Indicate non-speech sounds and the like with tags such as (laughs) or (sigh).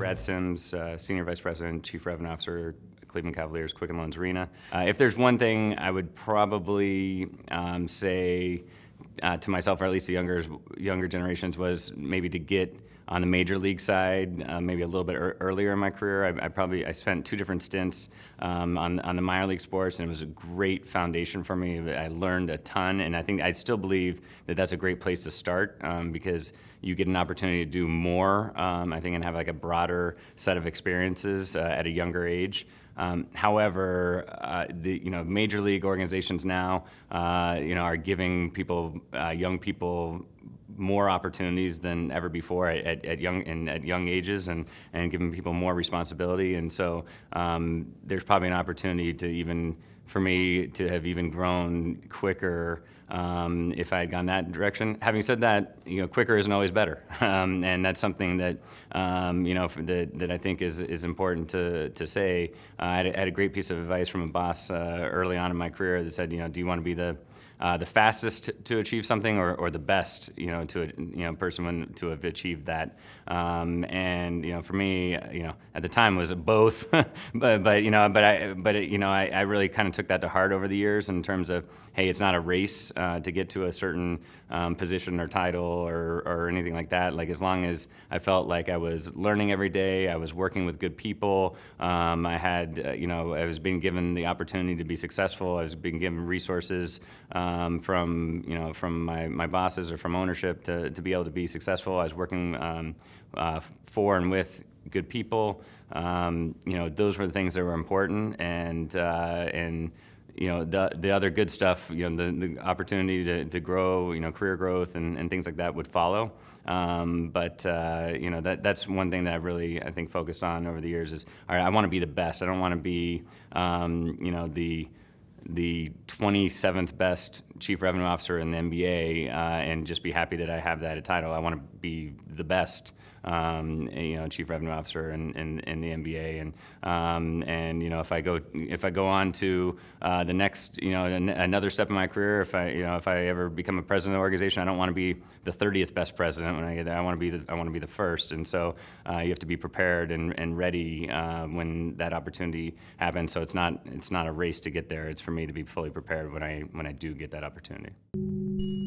Brad Sims, uh, Senior Vice President, Chief Revenue Officer, Cleveland Cavaliers, Quicken Loans Arena. Uh, if there's one thing I would probably um, say uh, to myself, or at least the younger younger generations, was maybe to get on the major league side, uh, maybe a little bit er earlier in my career. I, I, probably I spent two different stints um, on on the minor league sports, and it was a great foundation for me. I learned a ton, and I think I still believe that that's a great place to start um, because you get an opportunity to do more. Um, I think and have like a broader set of experiences uh, at a younger age. Um, however, uh, the you know major league organizations now uh, you know are giving people, uh, young people, more opportunities than ever before at, at young and at young ages, and and giving people more responsibility. And so um, there's probably an opportunity to even for me to have even grown quicker um, if I had gone that direction. Having said that, you know, quicker isn't always better, (laughs) um, and that's something that um, you know that, that I think is is important to to say. Uh, I, had had, a great piece of advice from a boss uh, early on in my career that said, you know, do you want to be the uh, the fastest to, achieve something or, or, the best, you know, to a you know person to have achieved that. Um, and you know, for me, you know, at the time was both, (laughs) but, but, you know, but I but it, you know, I, I really kind of took that to heart over the years in terms of hey, it's not a race uh, to get to a certain um, position or title or, or anything like that. Like as long as I felt like I was learning every day, I was working with good people, um, I had uh, you know, I was being given the opportunity to be successful, I was being given resources. Um, um, from you know from my, my bosses or from ownership to, to be able to be successful. I was working um, uh, for and with good people. Um, you know, those were the things that were important, and uh, and you know the the other good stuff. You know, the, the opportunity to, to grow, you know, career growth and, and things like that would follow. Um, but uh, you know that that's one thing that I really I think focused on over the years is all right. I want to be the best. I don't want to be um, you know the the 27th best chief revenue officer in the NBA uh, and just be happy that I have that title. I want to be the best. Um, you know, chief revenue officer in, in, in the NBA, and um, and you know, if I go if I go on to uh, the next, you know, an, another step in my career, if I you know if I ever become a president of the organization, I don't want to be the 30th best president when I get there. I want to be the, I want to be the first, and so uh, you have to be prepared and, and ready uh, when that opportunity happens. So it's not it's not a race to get there. It's for me to be fully prepared when I when I do get that opportunity.